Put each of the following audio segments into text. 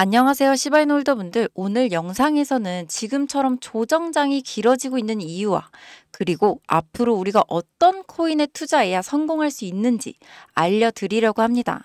안녕하세요 시바이놀더분들 오늘 영상에서는 지금처럼 조정장이 길어지고 있는 이유와 그리고 앞으로 우리가 어떤 코인에 투자해야 성공할 수 있는지 알려드리려고 합니다.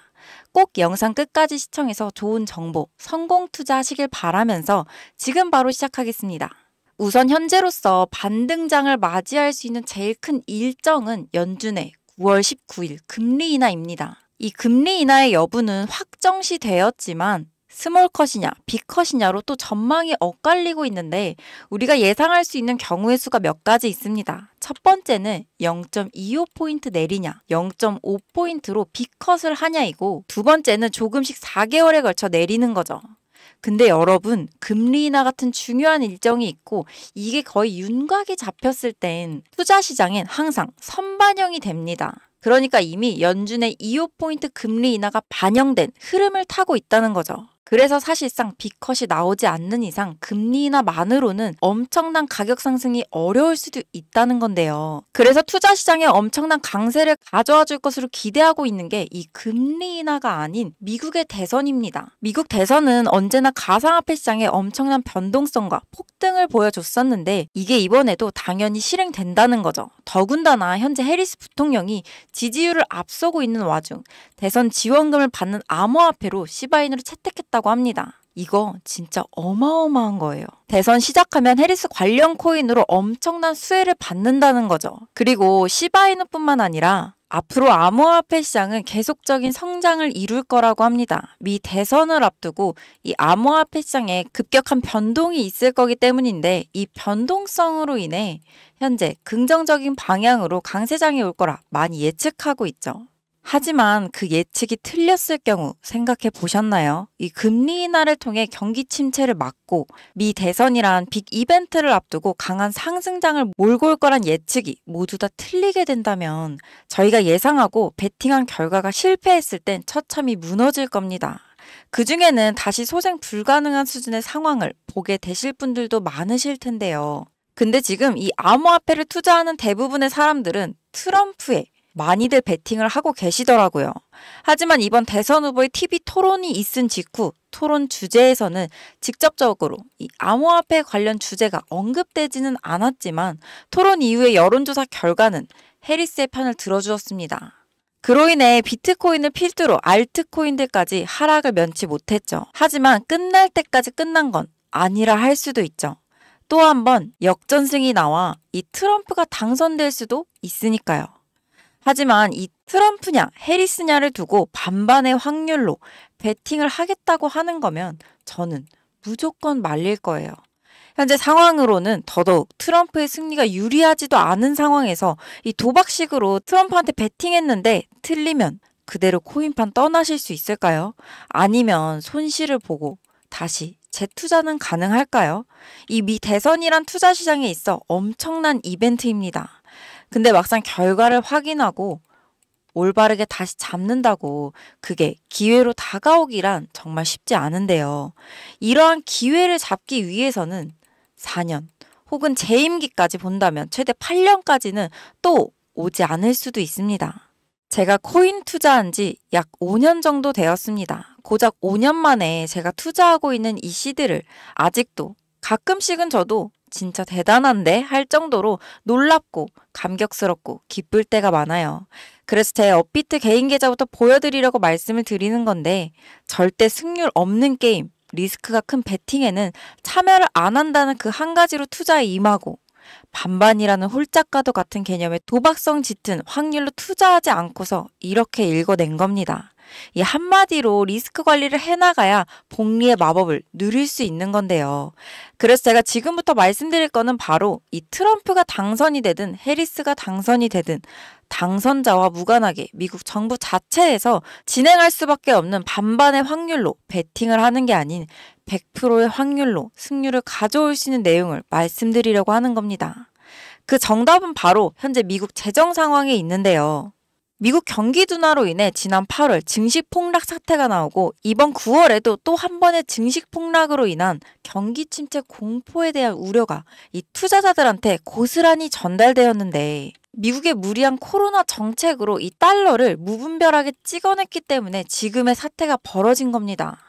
꼭 영상 끝까지 시청해서 좋은 정보, 성공 투자하시길 바라면서 지금 바로 시작하겠습니다. 우선 현재로서 반등장을 맞이할 수 있는 제일 큰 일정은 연준의 9월 19일 금리 인하입니다. 이 금리 인하의 여부는 확정시 되었지만 스몰 컷이냐, 빅컷이냐로 또 전망이 엇갈리고 있는데 우리가 예상할 수 있는 경우의 수가 몇 가지 있습니다. 첫 번째는 0.25포인트 내리냐, 0.5포인트로 빅컷을 하냐이고 두 번째는 조금씩 4개월에 걸쳐 내리는 거죠. 근데 여러분 금리 인하 같은 중요한 일정이 있고 이게 거의 윤곽이 잡혔을 땐 투자 시장엔 항상 선반영이 됩니다. 그러니까 이미 연준의 2호포인트 금리 인하가 반영된 흐름을 타고 있다는 거죠. 그래서 사실상 B컷이 나오지 않는 이상 금리나 만으로는 엄청난 가격 상승이 어려울 수도 있다는 건데요. 그래서 투자 시장에 엄청난 강세를 가져와 줄 것으로 기대하고 있는 게 이 금리 인하가 아닌 미국의 대선입니다. 미국 대선은 언제나 가상화폐 시장에 엄청난 변동성과 폭등을 보여줬었는데 이게 이번에도 당연히 실행된다는 거죠. 더군다나 현재 해리스 부통령이 지지율을 앞서고 있는 와중 대선 지원금을 받는 암호화폐로 시바인으로 채택했다 샀다고 합니다. 이거 진짜 어마어마한 거예요. 대선 시작하면 해리스 관련 코인으로 엄청난 수혜를 받는다는 거죠. 그리고 시바이누뿐만 아니라 앞으로 암호화폐 시장은 계속적인 성장을 이룰 거라고 합니다. 미 대선을 앞두고 이 암호화폐 시장에 급격한 변동이 있을 거기 때문인데 이 변동성으로 인해 현재 긍정적인 방향으로 강세장이 올 거라 많이 예측하고 있죠. 하지만 그 예측이 틀렸을 경우 생각해 보셨나요? 이 금리 인하를 통해 경기 침체를 막고 미 대선이란 빅 이벤트를 앞두고 강한 상승장을 몰고 올 거란 예측이 모두 다 틀리게 된다면 저희가 예상하고 베팅한 결과가 실패했을 땐 처참히 무너질 겁니다. 그 중에는 다시 소생 불가능한 수준의 상황을 보게 되실 분들도 많으실 텐데요. 근데 지금 이 암호화폐를 투자하는 대부분의 사람들은 트럼프의 많이들 베팅을 하고 계시더라고요. 하지만 이번 대선 후보의 TV 토론이 있은 직후 토론 주제에서는 직접적으로 이 암호화폐 관련 주제가 언급되지는 않았지만 토론 이후의 여론조사 결과는 해리스의 편을 들어주었습니다. 그로 인해 비트코인을 필두로 알트코인들까지 하락을 면치 못했죠. 하지만 끝날 때까지 끝난 건 아니라 할 수도 있죠. 또 한 번 역전승이 나와 이 트럼프가 당선될 수도 있으니까요. 하지만 이 트럼프냐 해리스냐를 두고 반반의 확률로 베팅을 하겠다고 하는 거면 저는 무조건 말릴 거예요. 현재 상황으로는 더더욱 트럼프의 승리가 유리하지도 않은 상황에서 이 도박식으로 트럼프한테 베팅했는데 틀리면 그대로 코인판 떠나실 수 있을까요? 아니면 손실을 보고 다시 재투자는 가능할까요? 이 미 대선이란 투자 시장에 있어 엄청난 이벤트입니다. 근데 막상 결과를 확인하고 올바르게 다시 잡는다고 그게 기회로 다가오기란 정말 쉽지 않은데요. 이러한 기회를 잡기 위해서는 4년 혹은 재임기까지 본다면 최대 8년까지는 또 오지 않을 수도 있습니다. 제가 코인 투자한 지 약 5년 정도 되었습니다. 고작 5년 만에 제가 투자하고 있는 이 시드를 아직도 가끔씩은 저도 진짜 대단한데 할 정도로 놀랍고 감격스럽고 기쁠 때가 많아요. 그래서 제 업비트 개인 계좌부터 보여드리려고 말씀을 드리는 건데 절대 승률 없는 게임, 리스크가 큰 베팅에는 참여를 안 한다는 그 한 가지로 투자에 임하고 반반이라는 홀짝가도 같은 개념의 도박성 짙은 확률로 투자하지 않고서 이렇게 읽어낸 겁니다. 이 한마디로 리스크 관리를 해나가야 복리의 마법을 누릴 수 있는 건데요. 그래서 제가 지금부터 말씀드릴 거는 바로 이 트럼프가 당선이 되든 해리스가 당선이 되든 당선자와 무관하게 미국 정부 자체에서 진행할 수밖에 없는 반반의 확률로 배팅을 하는 게 아닌 100%의 확률로 승률을 가져올 수 있는 내용을 말씀드리려고 하는 겁니다. 그 정답은 바로 현재 미국 재정 상황에 있는데요. 미국 경기 둔화로 인해 지난 8월 증식 폭락 사태가 나오고 이번 9월에도 또 한 번의 증식 폭락으로 인한 경기 침체 공포에 대한 우려가 이 투자자들한테 고스란히 전달되었는데 미국의 무리한 코로나 정책으로 이 달러를 무분별하게 찍어냈기 때문에 지금의 사태가 벌어진 겁니다.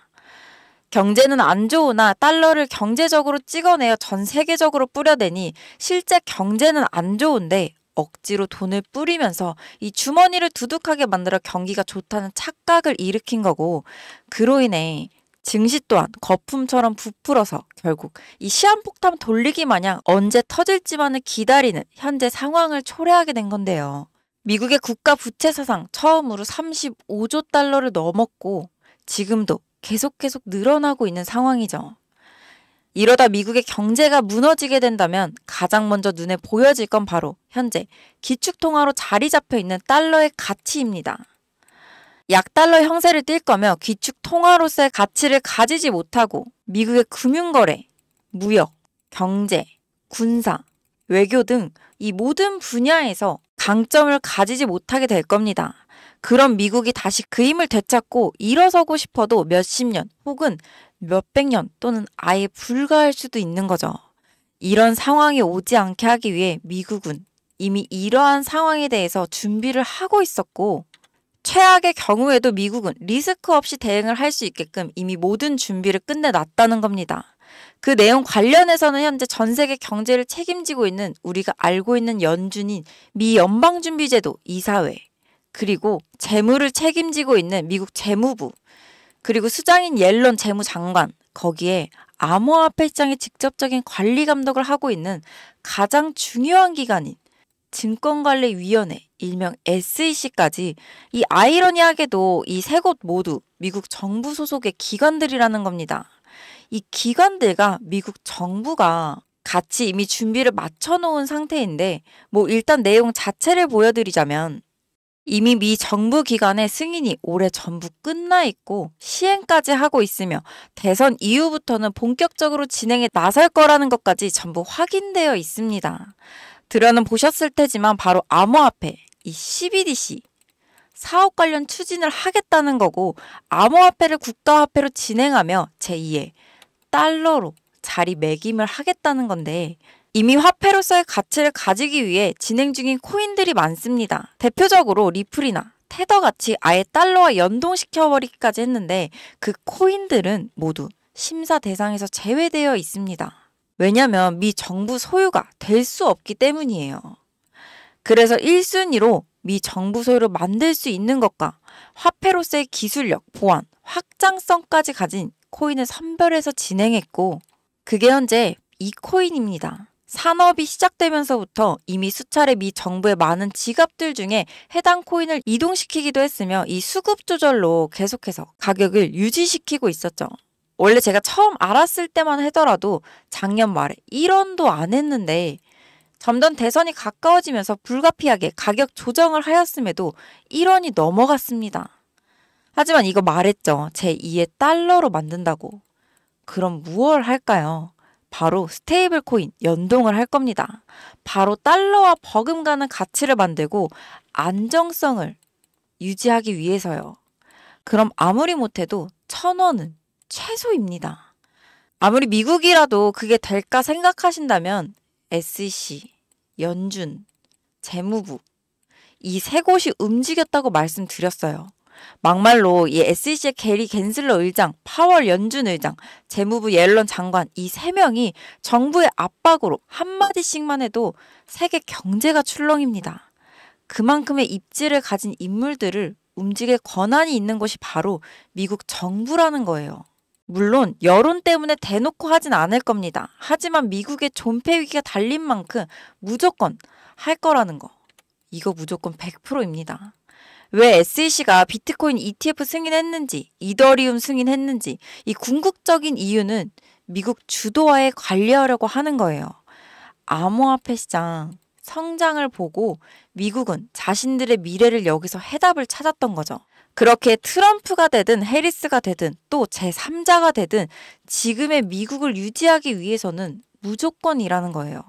경제는 안 좋으나 달러를 경제적으로 찍어내어 전 세계적으로 뿌려대니 실제 경제는 안 좋은데 억지로 돈을 뿌리면서 이 주머니를 두둑하게 만들어 경기가 좋다는 착각을 일으킨 거고 그로 인해 증시 또한 거품처럼 부풀어서 결국 이 시한폭탄 돌리기 마냥 언제 터질지만을 기다리는 현재 상황을 초래하게 된 건데요. 미국의 국가 부채 사상 처음으로 35조 달러를 넘었고 지금도 계속 계속 늘어나고 있는 상황이죠. 이러다 미국의 경제가 무너지게 된다면 가장 먼저 눈에 보여질 건 바로 현재 기축통화로 자리 잡혀 있는 달러의 가치입니다. 약달러 형세를 띌 거며 기축통화로서의 가치를 가지지 못하고 미국의 금융거래, 무역, 경제, 군사, 외교 등 이 모든 분야에서 강점을 가지지 못하게 될 겁니다. 그럼 미국이 다시 그 힘을 되찾고 일어서고 싶어도 몇십 년 혹은 몇백 년 또는 아예 불가할 수도 있는 거죠. 이런 상황이 오지 않게 하기 위해 미국은 이미 이러한 상황에 대해서 준비를 하고 있었고 최악의 경우에도 미국은 리스크 없이 대응을 할 수 있게끔 이미 모든 준비를 끝내놨다는 겁니다. 그 내용 관련해서는 현재 전 세계 경제를 책임지고 있는 우리가 알고 있는 연준인 미 연방준비제도 이사회 그리고 재무를 책임지고 있는 미국 재무부 그리고 수장인 옐런 재무장관 거기에 암호화폐 시장의 직접적인 관리 감독을 하고 있는 가장 중요한 기관인 증권관리위원회 일명 SEC까지 이 아이러니하게도 이 세 곳 모두 미국 정부 소속의 기관들이라는 겁니다. 이 기관들과 미국 정부가 같이 이미 준비를 마쳐놓은 상태인데 뭐 일단 내용 자체를 보여드리자면 이미 미 정부 기관의 승인이 올해 전부 끝나 있고 시행까지 하고 있으며 대선 이후부터는 본격적으로 진행에 나설 거라는 것까지 전부 확인되어 있습니다. 들어는 보셨을 테지만 바로 암호화폐 이 CBDC 사업 관련 추진을 하겠다는 거고 암호화폐를 국가화폐로 진행하며 제2의 달러로 자리 매김을 하겠다는 건데 이미 화폐로서의 가치를 가지기 위해 진행 중인 코인들이 많습니다. 대표적으로 리플이나 테더같이 아예 달러와 연동시켜버리기까지 했는데 그 코인들은 모두 심사 대상에서 제외되어 있습니다. 왜냐면 미 정부 소유가 될 수 없기 때문이에요. 그래서 1순위로 미 정부 소유로 만들 수 있는 것과 화폐로서의 기술력, 보안, 확장성까지 가진 코인을 선별해서 진행했고 그게 현재 이 코인입니다. 산업이 시작되면서부터 이미 수차례 미 정부의 많은 지갑들 중에 해당 코인을 이동시키기도 했으며 이 수급 조절로 계속해서 가격을 유지시키고 있었죠. 원래 제가 처음 알았을 때만 하더라도 작년 말에 1원도 안 했는데 점점 대선이 가까워지면서 불가피하게 가격 조정을 하였음에도 1원이 넘어갔습니다. 하지만 이거 말했죠. 제2의 달러로 만든다고. 그럼 무얼 할까요? 바로 스테이블 코인 연동을 할 겁니다. 바로 달러와 버금가는 가치를 만들고 안정성을 유지하기 위해서요. 그럼 아무리 못해도 천 원은 최소입니다. 아무리 미국이라도 그게 될까 생각하신다면 SEC, 연준, 재무부 이 세 곳이 움직였다고 말씀드렸어요. 막말로 이 SEC의 게리 겐슬러 의장, 파월 연준 의장, 재무부 옐런 장관 이 세 명이 정부의 압박으로 한마디씩만 해도 세계 경제가 출렁입니다. 그만큼의 입지를 가진 인물들을 움직일 권한이 있는 것이 바로 미국 정부라는 거예요. 물론 여론 때문에 대놓고 하진 않을 겁니다. 하지만 미국의 존폐 위기가 달린 만큼 무조건 할 거라는 거. 이거 무조건 100%입니다. 왜 SEC가 비트코인 ETF 승인했는지, 이더리움 승인했는지 이 궁극적인 이유는 미국 주도화에 관리하려고 하는 거예요. 암호화폐 시장 성장을 보고 미국은 자신들의 미래를 여기서 해답을 찾았던 거죠. 그렇게 트럼프가 되든 해리스가 되든 또 제3자가 되든 지금의 미국을 유지하기 위해서는 무조건이라는 거예요.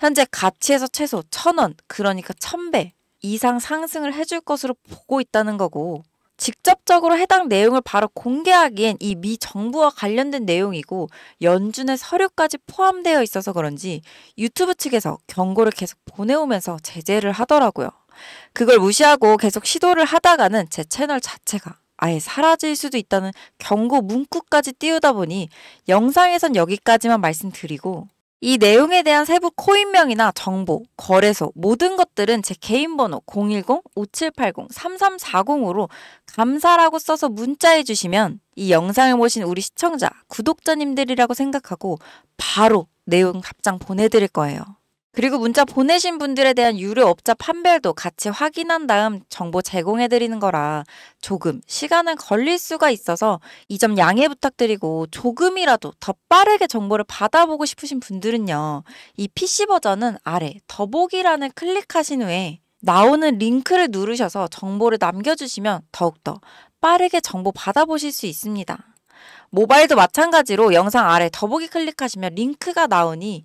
현재 가치에서 최소 천원 그러니까 천배 이상 상승을 해줄 것으로 보고 있다는 거고 직접적으로 해당 내용을 바로 공개하기엔 이 미 정부와 관련된 내용이고 연준의 서류까지 포함되어 있어서 그런지 유튜브 측에서 경고를 계속 보내오면서 제재를 하더라고요. 그걸 무시하고 계속 시도를 하다가는 제 채널 자체가 아예 사라질 수도 있다는 경고 문구까지 띄우다 보니 영상에선 여기까지만 말씀드리고 이 내용에 대한 세부 코인명이나 정보, 거래소 모든 것들은 제 개인 번호 010-5780-3340으로 감사라고 써서 문자해 주시면 이 영상을 보신 우리 시청자, 구독자님들이라고 생각하고 바로 내용 답장 보내드릴 거예요. 그리고 문자 보내신 분들에 대한 유료 업자 판별도 같이 확인한 다음 정보 제공해드리는 거라 조금 시간은 걸릴 수가 있어서 이 점 양해 부탁드리고 조금이라도 더 빠르게 정보를 받아보고 싶으신 분들은요. 이 PC 버전은 아래 더보기란을 클릭하신 후에 나오는 링크를 누르셔서 정보를 남겨주시면 더욱더 빠르게 정보 받아보실 수 있습니다. 모바일도 마찬가지로 영상 아래 더보기 클릭하시면 링크가 나오니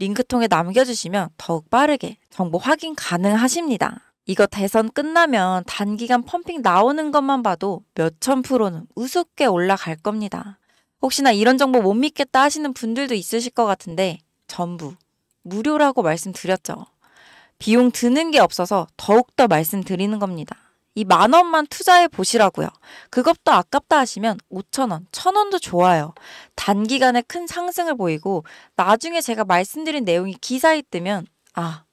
링크통에 남겨주시면 더욱 빠르게 정보 확인 가능하십니다. 이거 대선 끝나면 단기간 펌핑 나오는 것만 봐도 몇천 프로는 우습게 올라갈 겁니다. 혹시나 이런 정보 못 믿겠다 하시는 분들도 있으실 것 같은데 전부 무료라고 말씀드렸죠. 비용 드는 게 없어서 더욱더 말씀드리는 겁니다. 이만 원만 투자해 보시라고요. 그것도 아깝다 하시면 5천 원, 천 원도 좋아요. 단기간에 큰 상승을 보이고 나중에 제가 말씀드린 내용이 기사에 뜨면 아,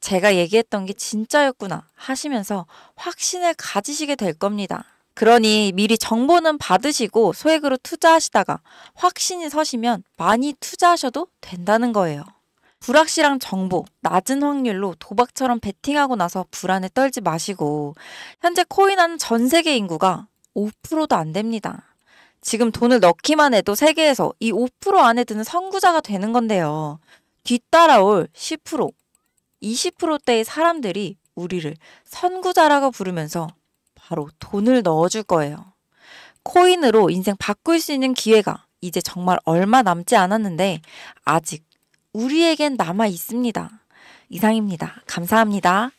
제가 얘기했던 게 진짜였구나 하시면서 확신을 가지시게 될 겁니다. 그러니 미리 정보는 받으시고 소액으로 투자하시다가 확신이 서시면 많이 투자하셔도 된다는 거예요. 불확실한 정보, 낮은 확률로 도박처럼 베팅하고 나서 불안에 떨지 마시고 현재 코인하는 전 세계 인구가 5%도 안 됩니다. 지금 돈을 넣기만 해도 세계에서 이 5% 안에 드는 선구자가 되는 건데요. 뒤따라올 10%, 20%대의 사람들이 우리를 선구자라고 부르면서 바로 돈을 넣어줄 거예요. 코인으로 인생 바꿀 수 있는 기회가 이제 정말 얼마 남지 않았는데 아직 우리에겐 남아 있습니다. 이상입니다. 감사합니다.